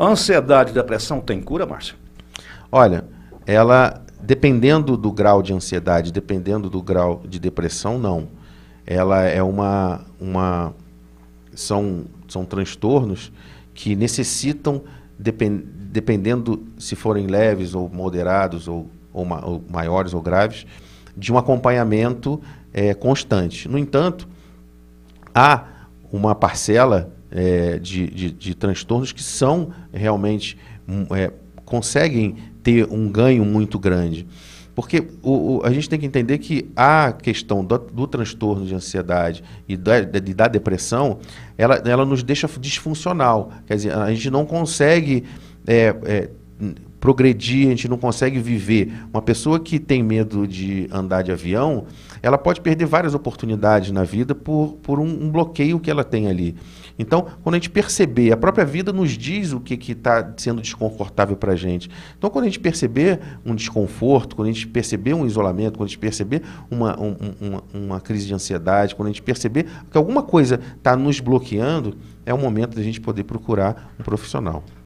Ansiedade e depressão tem cura, Márcio? Olha, ela, dependendo do grau de ansiedade, dependendo do grau de depressão, não. Ela é uma. uma são, são transtornos que necessitam, dependendo se forem leves ou moderados ou, ou, ma, ou maiores ou graves, de um acompanhamento é, constante. No entanto, há uma parcela é, de, de, de, transtornos que são realmente hum, é, conseguem ter um ganho muito grande. Porque o, o, a gente tem que entender que a questão do, do transtorno de ansiedade e da, de, da depressão, ela, ela nos deixa disfuncional. Quer dizer, a gente não consegue é, é, progredir, a gente não consegue viver. Uma pessoa que tem medo de andar de avião, ela pode perder várias oportunidades na vida por, por um, um bloqueio que ela tem ali. Então, quando a gente perceber, a própria vida nos diz o que está sendo desconfortável para a gente. Então, quando a gente perceber um desconforto, quando a gente perceber um isolamento, quando a gente perceber uma, um, uma, uma crise de ansiedade, quando a gente perceber que alguma coisa está nos bloqueando, é o momento da gente poder procurar um profissional.